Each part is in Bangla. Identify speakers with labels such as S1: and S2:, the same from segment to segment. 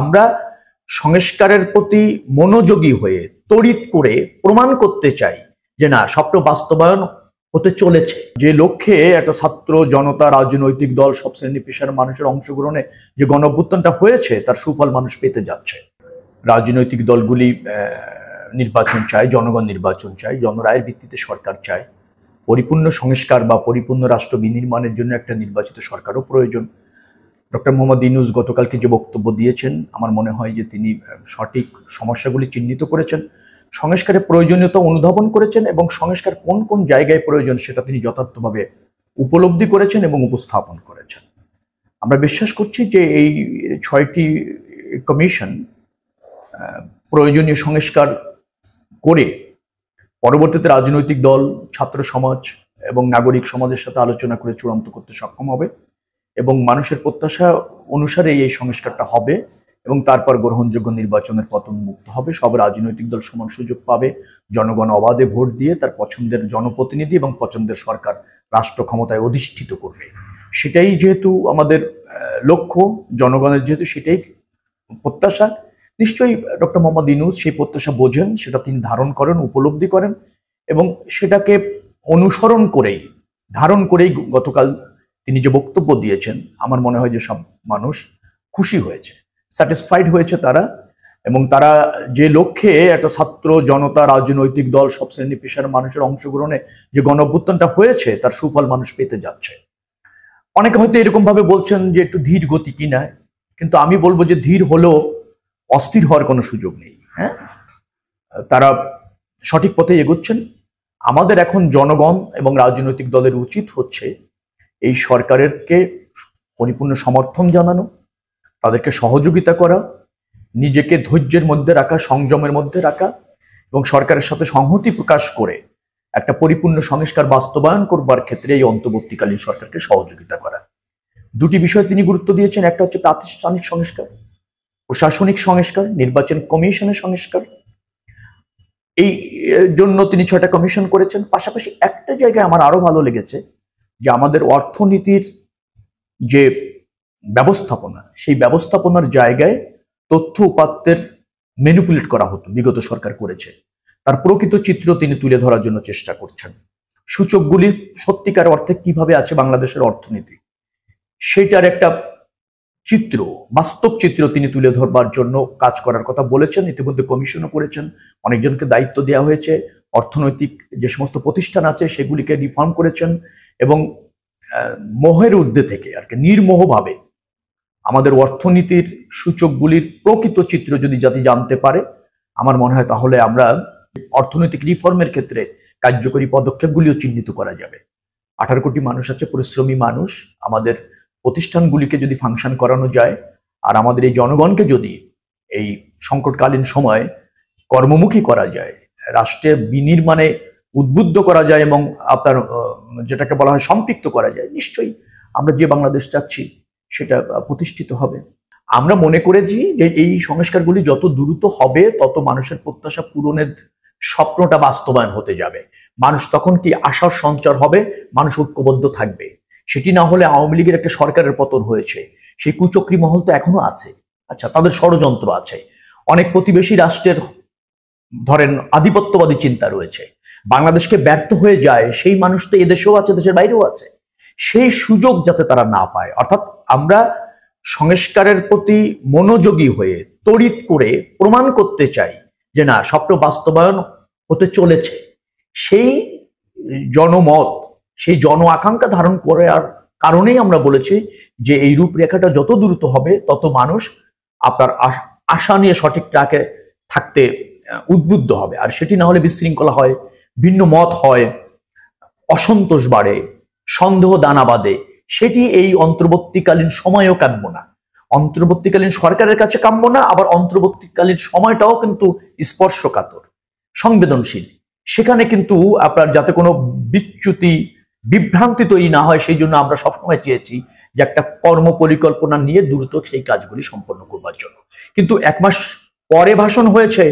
S1: আমরা সংস্কারের প্রতি মনোযোগী হয়ে তড়িৎ করে প্রমাণ করতে চাই যে না স্বপ্ন বাস্তবায়ন হতে চলেছে যে লক্ষ্যে একটা ছাত্র জনতা রাজনৈতিক দল সব শ্রেণী পেশার মানুষের অংশগ্রহণে যে গণ হয়েছে তার সুফল মানুষ পেতে যাচ্ছে রাজনৈতিক দলগুলি নির্বাচন চায় জনগণ নির্বাচন চায় জনরায়ের ভিত্তিতে সরকার চায় পরিপূর্ণ সংস্কার বা পরিপূর্ণ রাষ্ট্র বিনির্মাণের জন্য একটা নির্বাচিত সরকারও প্রয়োজন ডক্টর মোহাম্মদ ইনুস গতকালকে যে বক্তব্য দিয়েছেন আমার মনে হয় যে তিনি সঠিক সমস্যাগুলি চিহ্নিত করেছেন সংস্কারের প্রয়োজনীয়তা অনুধাবন করেছেন এবং সংস্কার কোন কোন জায়গায় প্রয়োজন সেটা তিনি যথার্থভাবে উপলব্ধি করেছেন এবং উপস্থাপন করেছেন আমরা বিশ্বাস করছি যে এই ছয়টি কমিশন প্রয়োজনীয় সংস্কার করে পরবর্তীতে রাজনৈতিক দল ছাত্র সমাজ এবং নাগরিক সমাজের সাথে আলোচনা করে চূড়ান্ত করতে সক্ষম হবে এবং মানুষের প্রত্যাশা অনুসারে এই সংস্কারটা হবে এবং তারপর গ্রহণযোগ্য নির্বাচনের পতন মুক্ত হবে সব রাজনৈতিক দল সমান সুযোগ পাবে জনগণ অবাধে ভোট দিয়ে তার পছন্দের জনপ্রতিনিধি এবং পছন্দের সরকার রাষ্ট্র ক্ষমতায় অধিষ্ঠিত করবে সেটাই যেহেতু আমাদের লক্ষ্য জনগণের যেহেতু সেটাই প্রত্যাশা নিশ্চয়ই ডক্টর মোহাম্মদ ইনুস সেই প্রত্যাশা বোঝেন সেটা তিনি ধারণ করেন উপলব্ধি করেন এবং সেটাকে অনুসরণ করেই ধারণ করেই গতকাল তিনি যে বক্তব্য দিয়েছেন আমার মনে হয় যে সব মানুষ খুশি হয়েছে স্যাটিসফাইড হয়েছে তারা এবং তারা যে লক্ষ্যে একটা ছাত্র জনতা রাজনৈতিক দল সব শ্রেণী পেশার মানুষের অংশগ্রহণে যে গণ হয়েছে তার সুফল মানুষ পেতে যাচ্ছে অনেকে হয়তো এরকম ভাবে বলছেন যে একটু ধীর গতি কিনা কিন্তু আমি বলবো যে ধীর হলেও অস্থির হওয়ার কোনো সুযোগ নেই হ্যাঁ তারা সঠিক পথে এগোচ্ছেন আমাদের এখন জনগণ এবং রাজনৈতিক দলের উচিত হচ্ছে এই সরকারেরকে পরিপূর্ণ সমর্থন জানানো তাদেরকে সহযোগিতা করা নিজেকে ধৈর্যের মধ্যে রাখা সংযমের মধ্যে রাখা এবং সরকারের সাথে সংহতি প্রকাশ করে একটা পরিপূর্ণ সংস্কার বাস্তবায়ন করবার ক্ষেত্রে এই অন্তর্বর্তীকালীন সরকারকে সহযোগিতা করা দুটি বিষয় তিনি গুরুত্ব দিয়েছেন একটা হচ্ছে প্রাতিষ্ঠানিক সংস্কার প্রশাসনিক সংস্কার নির্বাচন কমিশনের সংস্কার এই জন্য তিনি ছয়টা কমিশন করেছেন পাশাপাশি একটা জায়গায় আমার আরো ভালো লেগেছে যে আমাদের অর্থনীতির যে ব্যবস্থাপনা সেই ব্যবস্থাপনার জায়গায় তথ্য উপাত্তের মেনুপুলেট করা হতো বিগত সরকার করেছে তার প্রকৃত চিত্র তিনি তুলে ধরার জন্য চেষ্টা করছেন সূচকগুলি সত্যিকার অর্থে কিভাবে আছে বাংলাদেশের অর্থনীতি সেটার একটা চিত্র বাস্তব চিত্র তিনি তুলে ধরবার জন্য কাজ করার কথা বলেছেন ইতিমধ্যে কমিশনও করেছেন অনেকজনকে দায়িত্ব দেওয়া হয়েছে অর্থনৈতিক যে সমস্ত প্রতিষ্ঠান আছে সেগুলিকে রিফর্ম করেছেন এবং মোহের উদ্দে থেকে আর কি নির্মোহভাবে আমাদের অর্থনীতির সূচকগুলির প্রকৃত চিত্র যদি জাতি জানতে পারে আমার মনে হয় তাহলে আমরা অর্থনৈতিক রিফর্মের ক্ষেত্রে কার্যকরী পদক্ষেপগুলিও চিহ্নিত করা যাবে আঠারো কোটি মানুষ আছে পরিশ্রমী মানুষ আমাদের প্রতিষ্ঠানগুলিকে যদি ফাংশন করানো যায় আর আমাদের এই জনগণকে যদি এই সংকটকালীন সময়ে কর্মমুখী করা যায় রাষ্ট্রের বিনির্মাণে উদ্বুদ্ধ করা যায় এবং আপনার যেটাকে বলা হয় সম্পৃক্ত করা যায় নিশ্চয়ই আমরা যে বাংলাদেশ চাচ্ছি সেটা প্রতিষ্ঠিত হবে আমরা মনে করেছি যে এই সংস্কারগুলি যত দ্রুত হবে তত মানুষের প্রত্যাশা পূরণের স্বপ্নটা বাস্তবায়ন হতে যাবে মানুষ তখন কি আশার সঞ্চার হবে মানুষ ঐক্যবদ্ধ থাকবে সেটি না হলে আওয়ামী লীগের একটা সরকারের পতন হয়েছে সেই কুচক্রী মহল তো এখনো আছে আচ্ছা তাদের ষড়যন্ত্র আছে অনেক প্রতিবেশী রাষ্ট্রের ধরেন আধিপত্যবাদী চিন্তা রয়েছে বাংলাদেশকে ব্যর্থ হয়ে যায় সেই মানুষ তো এদেশেও আছে দেশের বাইরেও আছে সেই সুযোগ যাতে তারা না পায় অর্থাৎ আমরা সংস্কারের প্রতি মনোযোগী হয়ে তড়িৎ করে প্রমাণ করতে চাই যে না স্বপ্ন বাস্তবায়ন হতে চলেছে সেই জনমত সেই জন আকাঙ্ক্ষা ধারণ করার কারণেই আমরা বলেছি যে এই রূপরেখাটা যত দ্রুত হবে তত মানুষ আপনার আশা নিয়ে সঠিক ট্রাকে থাকতে উদ্বুদ্ধ হবে আর সেটি না হলে বিশৃঙ্খলা হয় ভিন্ন মত হয় অসন্তোষ বাড়ে সন্দেহ দানা বাঁধে সেটি এই অন্তর্বর্তীকালীন সময়ও কাম্য না অন্তর্বর্তীকালীন সরকারের কাছে কাম্য না আবার অন্তর্বর্তীকালীন সময়টাও কিন্তু স্পর্শকাতর সংবেদনশীল সেখানে কিন্তু আপনার যাতে কোনো বিচ্যুতি বিভ্রান্তি তৈরি না হয় সেই জন্য আমরা সবসময় চেয়েছি যে একটা কর্ম পরিকল্পনা নিয়ে দ্রুত সেই কাজগুলি সম্পন্ন করবার জন্য কিন্তু এক মাস পরে ভাষণ হয়েছে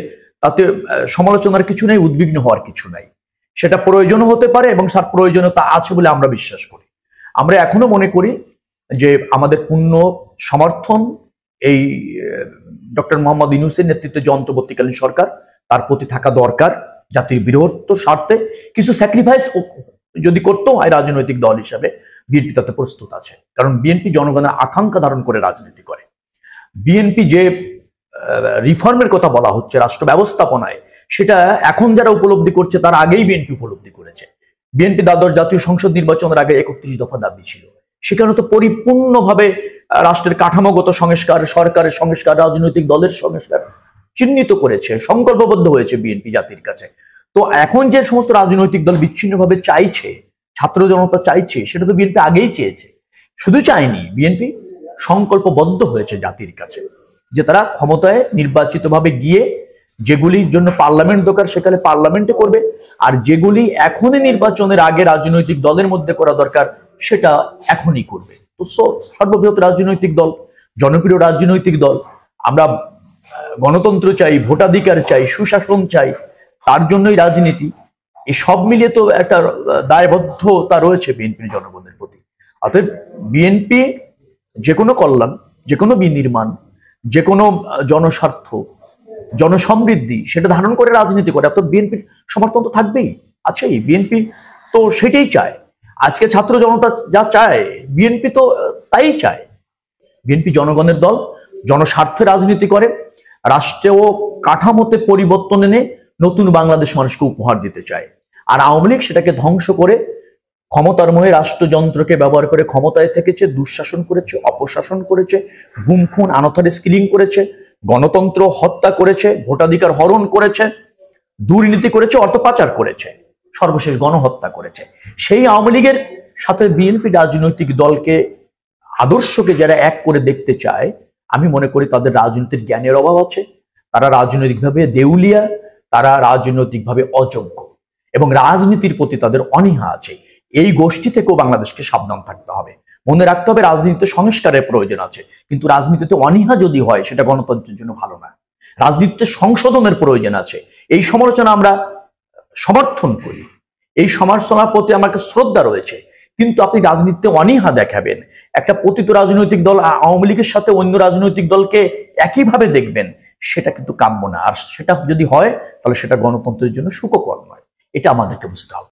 S1: তাতে সমালোচনার কিছু নেই উদ্বিগ্ন হওয়ার কিছু নাই সেটা প্রয়োজনও হতে পারে এবং তার প্রয়োজনীয়তা আছে বলে আমরা বিশ্বাস করি আমরা এখনো মনে করি যে আমাদের পূর্ণ সমর্থন এই ডক্টর মোহাম্মদ ইউনুসের নেতৃত্বে যন্ত্রবর্তীকালীন সরকার তার প্রতি থাকা দরকার জাতির বৃহত্তর স্বার্থে কিছু স্যাক্রিফাইস যদি করতেও হয় রাজনৈতিক দল হিসাবে বিএনপি তাতে প্রস্তুত আছে কারণ বিএনপি জনগণের আকাঙ্ক্ষা ধারণ করে রাজনীতি করে বিএনপি যে রিফর্মের কথা বলা হচ্ছে রাষ্ট্র ব্যবস্থাপনায় সেটা এখন যারা উপলব্ধি করছে তার আগেই বিএনপি উপলব্ধি করেছে বিএনপি দ্বাদশ জাতীয় সংসদ নির্বাচনের আগে একত্রিশ দফা দাবি ছিল সেখানে তো পরিপূর্ণভাবে রাষ্ট্রের কাঠামোগত সংস্কার সরকারের সংস্কার রাজনৈতিক দলের সংস্কার চিহ্নিত করেছে সংকল্পবদ্ধ হয়েছে বিএনপি জাতির কাছে তো এখন যে সমস্ত রাজনৈতিক দল বিচ্ছিন্নভাবে চাইছে ছাত্র জনতা চাইছে সেটা তো বিএনপি আগেই চেয়েছে শুধু চায়নি বিএনপি সংকল্পবদ্ধ হয়েছে জাতির কাছে যে তারা ক্ষমতায় নির্বাচিতভাবে গিয়ে যেগুলির জন্য পার্লামেন্ট দরকার সেখানে পার্লামেন্টে করবে আর যেগুলি এখনই নির্বাচনের আগে রাজনৈতিক দলের মধ্যে করা দরকার সেটা এখনই করবে তো সর্ববৃহৎ রাজনৈতিক দল জনপ্রিয় রাজনৈতিক দল আমরা গণতন্ত্র চাই ভোটাধিকার চাই সুশাসন চাই তার জন্যই রাজনীতি এই সব মিলিয়ে তো একটা দায়বদ্ধতা রয়েছে বিএনপির জনগণের প্রতি অতএব বিএনপি যে কোনো কল্যাণ যে কোনো বিনির্মাণ যে কোনো জনস্বার্থ জনসমৃদ্ধি সেটা ধারণ করে রাজনীতি করে তো বিএনপির সমর্থন তো থাকবেই আছেই বিএনপি তো সেটাই চায় আজকে ছাত্র জনতা যা চায় বিএনপি তো তাই চায় বিএনপি জনগণের দল জনস্বার্থে রাজনীতি করে ও কাঠামোতে পরিবর্তন এনে নতুন বাংলাদেশ মানুষকে উপহার দিতে চায় আর আওয়ামী লীগ সেটাকে ধ্বংস করে ক্ষমতার রাষ্ট্রযন্ত্রকে ব্যবহার করে ক্ষমতায় থেকেছে দুঃশাসন করেছে অপশাসন করেছে গুম খুন আনথারে স্কিলিং করেছে গণতন্ত্র হত্যা করেছে ভোটাধিকার হরণ করেছে দুর্নীতি করেছে অর্থ পাচার করেছে সর্বশেষ গণহত্যা করেছে সেই আওয়ামী লীগের সাথে বিএনপি রাজনৈতিক দলকে আদর্শকে যারা এক করে দেখতে চায় আমি মনে করি তাদের রাজনীতির জ্ঞানের অভাব আছে তারা রাজনৈতিকভাবে দেউলিয়া তারা রাজনৈতিকভাবে অযোগ্য এবং রাজনীতির প্রতি তাদের অনীহা আছে এই গোষ্ঠী থেকেও বাংলাদেশকে সাবধান থাকতে হবে মনে রাখতে হবে রাজনীতিতে সংস্কারের প্রয়োজন আছে কিন্তু রাজনীতিতে অনীহা যদি হয় সেটা গণতন্ত্রের জন্য ভালো না রাজনীতিতে সংশোধনের প্রয়োজন আছে এই সমালোচনা আমরা সমর্থন করি এই সমালোচনার প্রতি আমার শ্রদ্ধা রয়েছে কিন্তু আপনি রাজনীতিতে অনীহা দেখাবেন একটা পতিত রাজনৈতিক দল আওয়ামী লীগের সাথে অন্য রাজনৈতিক দলকে একইভাবে দেখবেন সেটা কিন্তু কাম্য না আর সেটা যদি হয় তাহলে সেটা গণতন্ত্রের জন্য সুখকর নয় এটা আমাদেরকে বুঝতে হবে